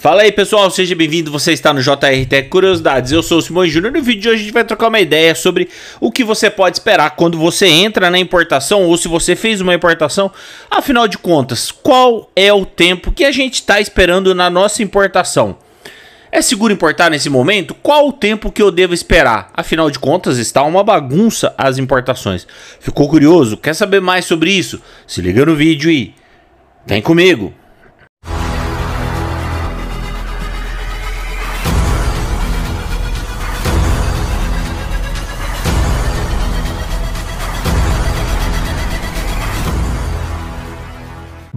Fala aí pessoal, seja bem-vindo, você está no JRT Curiosidades, eu sou o Simão Júnior no vídeo de hoje a gente vai trocar uma ideia sobre o que você pode esperar quando você entra na importação ou se você fez uma importação, afinal de contas, qual é o tempo que a gente está esperando na nossa importação? É seguro importar nesse momento? Qual o tempo que eu devo esperar? Afinal de contas, está uma bagunça as importações. Ficou curioso? Quer saber mais sobre isso? Se liga no vídeo e vem comigo!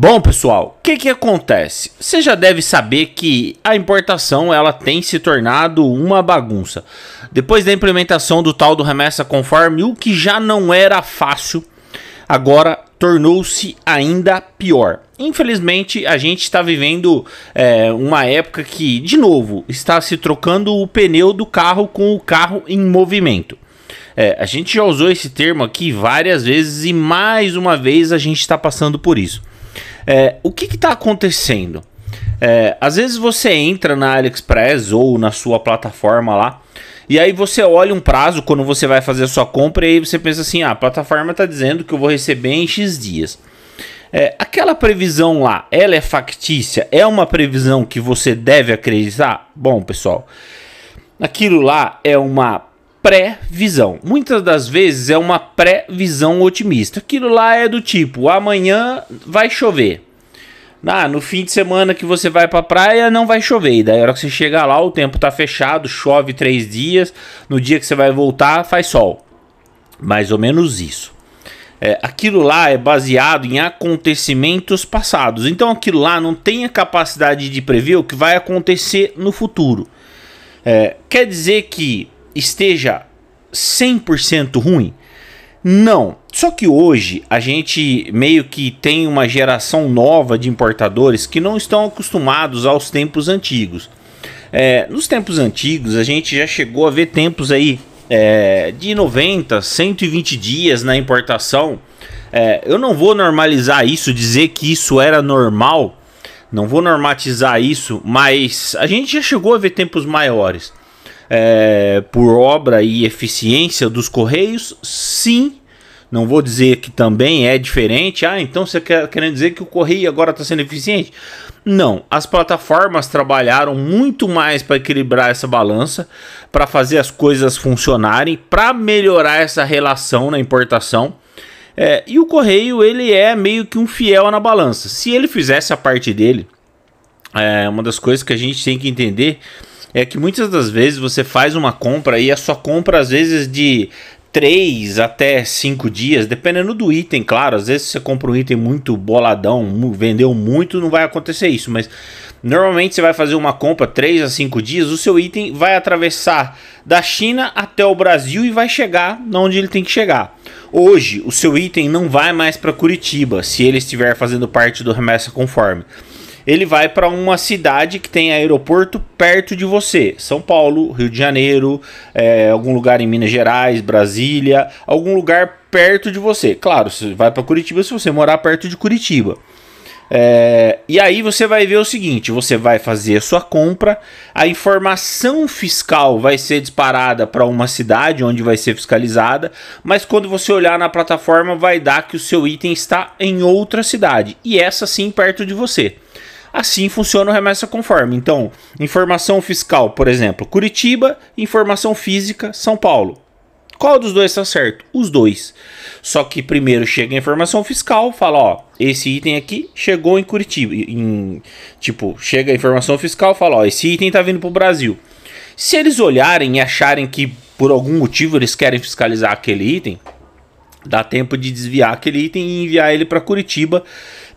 Bom, pessoal, o que, que acontece? Você já deve saber que a importação ela tem se tornado uma bagunça. Depois da implementação do tal do remessa conforme, o que já não era fácil, agora tornou-se ainda pior. Infelizmente, a gente está vivendo é, uma época que, de novo, está se trocando o pneu do carro com o carro em movimento. É, a gente já usou esse termo aqui várias vezes e mais uma vez a gente está passando por isso. É, o que está acontecendo? É, às vezes você entra na AliExpress ou na sua plataforma lá, e aí você olha um prazo quando você vai fazer a sua compra e aí você pensa assim: ah, a plataforma está dizendo que eu vou receber em X dias. É, aquela previsão lá, ela é factícia? É uma previsão que você deve acreditar? Bom, pessoal, aquilo lá é uma pré-visão. Muitas das vezes é uma pré-visão otimista. Aquilo lá é do tipo: amanhã vai chover. Ah, no fim de semana que você vai pra praia não vai chover. E daí na hora que você chegar lá, o tempo tá fechado, chove três dias. No dia que você vai voltar, faz sol. Mais ou menos isso. É, aquilo lá é baseado em acontecimentos passados. Então aquilo lá não tem a capacidade de prever o que vai acontecer no futuro. É, quer dizer que esteja 100% ruim? Não. Só que hoje a gente meio que tem uma geração nova de importadores que não estão acostumados aos tempos antigos. É, nos tempos antigos a gente já chegou a ver tempos aí é, de 90, 120 dias na importação. É, eu não vou normalizar isso, dizer que isso era normal. Não vou normatizar isso, mas a gente já chegou a ver tempos maiores é, por obra e eficiência dos Correios? Sim. Não vou dizer que também é diferente. Ah, então você quer querendo dizer que o correio agora está sendo eficiente? Não, as plataformas trabalharam muito mais para equilibrar essa balança, para fazer as coisas funcionarem, para melhorar essa relação na importação. É, e o correio ele é meio que um fiel na balança. Se ele fizesse a parte dele, é, uma das coisas que a gente tem que entender é que muitas das vezes você faz uma compra e a sua compra às vezes de 3 até 5 dias, dependendo do item, claro. Às vezes você compra um item muito boladão, vendeu muito, não vai acontecer isso, mas normalmente você vai fazer uma compra 3 a 5 dias, o seu item vai atravessar da China até o Brasil e vai chegar onde ele tem que chegar. Hoje, o seu item não vai mais para Curitiba, se ele estiver fazendo parte do remessa conforme ele vai para uma cidade que tem aeroporto perto de você. São Paulo, Rio de Janeiro, é, algum lugar em Minas Gerais, Brasília, algum lugar perto de você. Claro, você vai para Curitiba se você morar perto de Curitiba. É, e aí você vai ver o seguinte: você vai fazer a sua compra, a informação fiscal vai ser disparada para uma cidade onde vai ser fiscalizada, mas quando você olhar na plataforma, vai dar que o seu item está em outra cidade, e essa sim perto de você. Assim funciona o remessa conforme. Então, informação fiscal, por exemplo, Curitiba, informação física, São Paulo. Qual dos dois está certo? Os dois. Só que primeiro chega a informação fiscal, fala, ó, esse item aqui chegou em Curitiba, em tipo, chega a informação fiscal, fala, ó, esse item está vindo para o Brasil. Se eles olharem e acharem que por algum motivo eles querem fiscalizar aquele item, dá tempo de desviar aquele item e enviar ele para Curitiba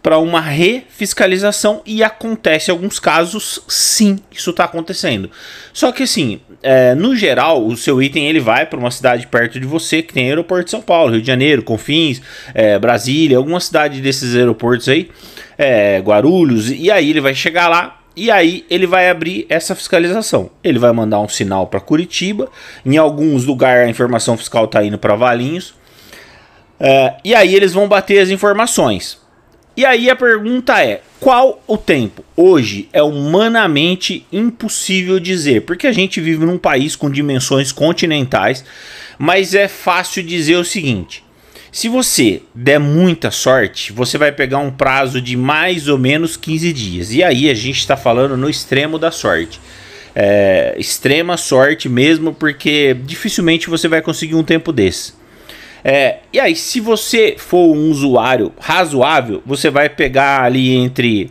para uma refiscalização e acontece alguns casos, sim, isso está acontecendo. Só que assim, é, no geral, o seu item ele vai para uma cidade perto de você que tem aeroporto de São Paulo, Rio de Janeiro, Confins, é, Brasília, alguma cidade desses aeroportos aí, é, Guarulhos, e aí ele vai chegar lá, e aí ele vai abrir essa fiscalização. Ele vai mandar um sinal para Curitiba. Em alguns lugares a informação fiscal está indo para Valinhos. É, e aí eles vão bater as informações. E aí a pergunta é: qual o tempo? Hoje é humanamente impossível dizer, porque a gente vive num país com dimensões continentais, mas é fácil dizer o seguinte: se você der muita sorte, você vai pegar um prazo de mais ou menos 15 dias. E aí a gente está falando no extremo da sorte. É, extrema sorte mesmo, porque dificilmente você vai conseguir um tempo desse. É, e aí, se você for um usuário razoável, você vai pegar ali entre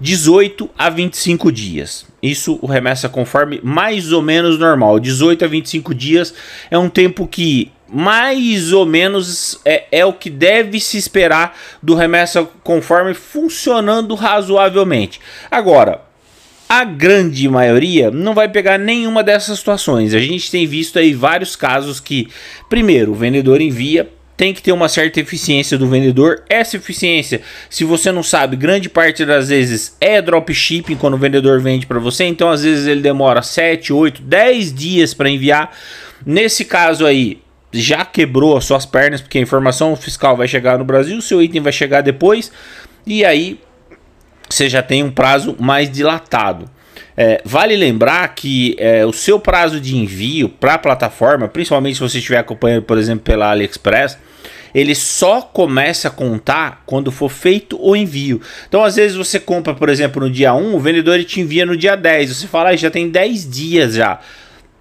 18 a 25 dias. Isso o remessa conforme mais ou menos normal. 18 a 25 dias é um tempo que mais ou menos é, é o que deve se esperar do remessa conforme funcionando razoavelmente. Agora, a grande maioria não vai pegar nenhuma dessas situações. A gente tem visto aí vários casos que, primeiro, o vendedor envia, tem que ter uma certa eficiência do vendedor. Essa eficiência, se você não sabe, grande parte das vezes é dropshipping quando o vendedor vende para você, então às vezes ele demora 7, 8, 10 dias para enviar. Nesse caso aí, já quebrou as suas pernas, porque a informação fiscal vai chegar no Brasil, seu item vai chegar depois, e aí você já tem um prazo mais dilatado. É, vale lembrar que é, o seu prazo de envio para a plataforma, principalmente se você estiver acompanhando, por exemplo, pela AliExpress, ele só começa a contar quando for feito o envio. Então, às vezes você compra, por exemplo, no dia 1, o vendedor te envia no dia 10. Você fala, ah, já tem 10 dias já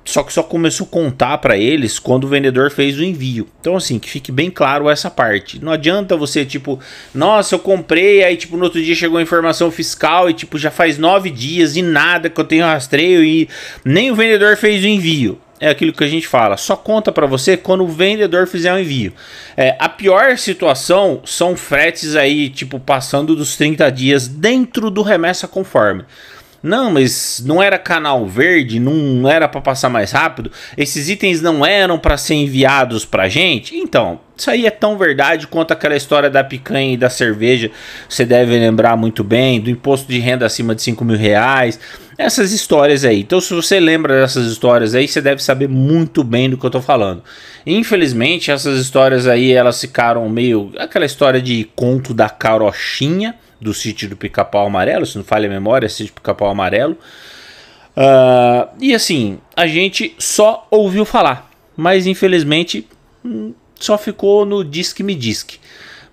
só que só começou a contar para eles quando o vendedor fez o envio. Então, assim, que fique bem claro essa parte. Não adianta você, tipo, nossa, eu comprei, aí, tipo, no outro dia chegou a informação fiscal e, tipo, já faz nove dias e nada que eu tenho rastreio e nem o vendedor fez o envio é aquilo que a gente fala, só conta para você quando o vendedor fizer o um envio. É, a pior situação são fretes aí, tipo, passando dos 30 dias dentro do remessa conforme. Não, mas não era canal verde, não era para passar mais rápido. Esses itens não eram para ser enviados para gente. Então, isso aí é tão verdade quanto aquela história da picanha e da cerveja. Você deve lembrar muito bem do imposto de renda acima de 5 mil reais. Essas histórias aí. Então, se você lembra dessas histórias aí, você deve saber muito bem do que eu tô falando. Infelizmente, essas histórias aí, elas ficaram meio aquela história de conto da carochinha do sítio do Pica-Pau Amarelo, se não falha a memória, é sítio do Pica-Pau Amarelo. Uh, e assim, a gente só ouviu falar, mas infelizmente hum, só ficou no Disque Me Disque.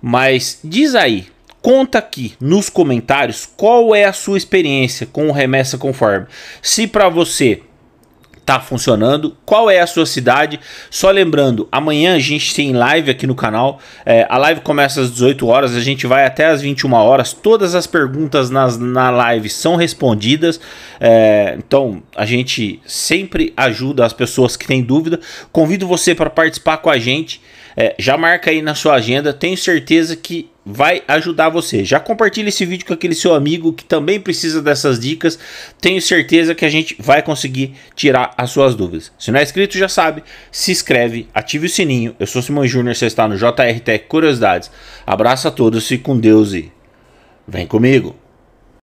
Mas diz aí, conta aqui nos comentários qual é a sua experiência com o Remessa Conforme. Se para você tá funcionando, qual é a sua cidade. Só lembrando, amanhã a gente tem live aqui no canal. É, a live começa às 18 horas, a gente vai até às 21 horas. Todas as perguntas nas, na live são respondidas. É, então a gente sempre ajuda as pessoas que têm dúvida. Convido você para participar com a gente. É, já marca aí na sua agenda, tenho certeza que vai ajudar você. Já compartilha esse vídeo com aquele seu amigo que também precisa dessas dicas. Tenho certeza que a gente vai conseguir tirar as suas dúvidas. Se não é inscrito, já sabe, se inscreve, ative o sininho. Eu sou Simão Júnior, você está no JR Tech Curiosidades. Abraço a todos, e com Deus e vem comigo.